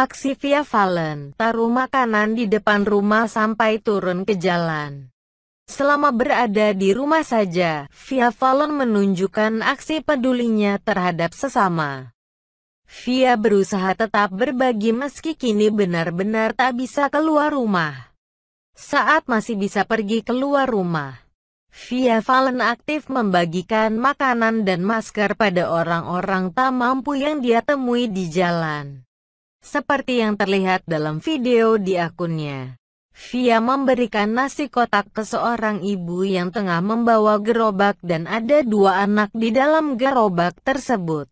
Aksi Via Valen taruh makanan di depan rumah sampai turun ke jalan. Selama berada di rumah saja, Via Valen menunjukkan aksi pedulinya terhadap sesama. Via berusaha tetap berbagi meski kini benar-benar tak bisa keluar rumah. Saat masih bisa pergi keluar rumah, Via Valen aktif membagikan makanan dan masker pada orang-orang tak mampu yang dia temui di jalan seperti yang terlihat dalam video di akunnya. Via memberikan nasi kotak ke seorang ibu yang tengah membawa gerobak dan ada dua anak di dalam gerobak tersebut.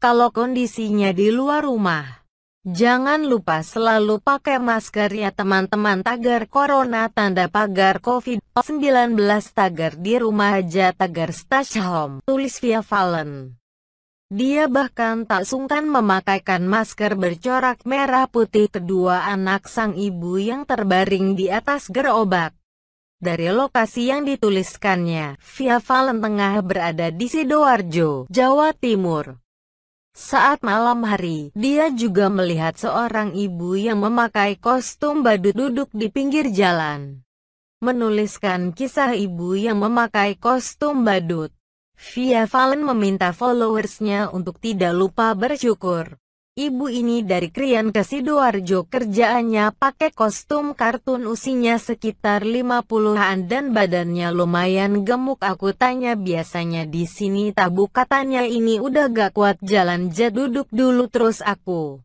Kalau kondisinya di luar rumah, jangan lupa selalu pakai masker ya teman-teman tagar corona tanda pagar COVID-19 tagar di rumah aja tagar stash home tulis via Fallen. Dia bahkan tak sungkan memakaikan masker bercorak merah putih kedua anak sang ibu yang terbaring di atas gerobak. Dari lokasi yang dituliskannya, Via Valen Tengah berada di Sidoarjo, Jawa Timur. Saat malam hari, dia juga melihat seorang ibu yang memakai kostum badut duduk di pinggir jalan. Menuliskan kisah ibu yang memakai kostum badut Via Valen meminta followersnya untuk tidak lupa bersyukur. Ibu ini dari Krian ke Sidoarjo kerjaannya pakai kostum kartun usinya sekitar 50-an dan badannya lumayan gemuk aku tanya biasanya di sini tabu katanya ini udah gak kuat jalan ja duduk dulu terus aku.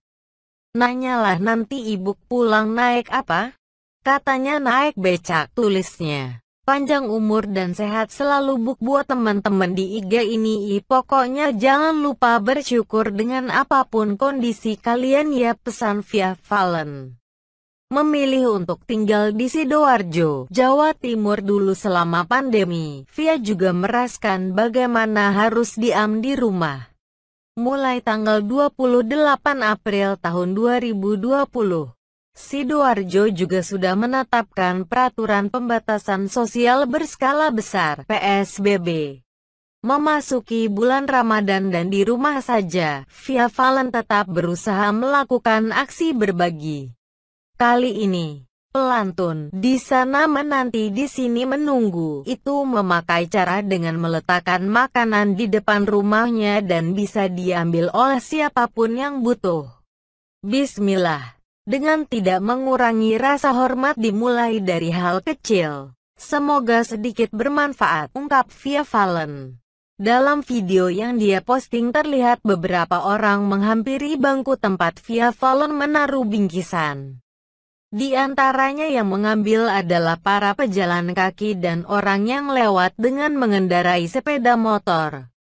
Nanyalah nanti ibu pulang naik apa? Katanya naik becak tulisnya panjang umur dan sehat selalu buk buat teman-teman di IG ini. Pokoknya jangan lupa bersyukur dengan apapun kondisi kalian ya pesan via Valen memilih untuk tinggal di Sidoarjo, Jawa Timur dulu selama pandemi. Via juga meraskan bagaimana harus diam di rumah. Mulai tanggal 28 April tahun 2020, Sidoarjo juga sudah menetapkan peraturan pembatasan sosial berskala besar (PSBB). Memasuki bulan Ramadan dan di rumah saja, Via Valen tetap berusaha melakukan aksi berbagi. Kali ini, pelantun di sana menanti di sini menunggu itu memakai cara dengan meletakkan makanan di depan rumahnya dan bisa diambil oleh siapapun yang butuh. Bismillah dengan tidak mengurangi rasa hormat dimulai dari hal kecil. Semoga sedikit bermanfaat, ungkap Via Fallen. Dalam video yang dia posting terlihat beberapa orang menghampiri bangku tempat Via Fallen menaruh bingkisan. Di antaranya yang mengambil adalah para pejalan kaki dan orang yang lewat dengan mengendarai sepeda motor.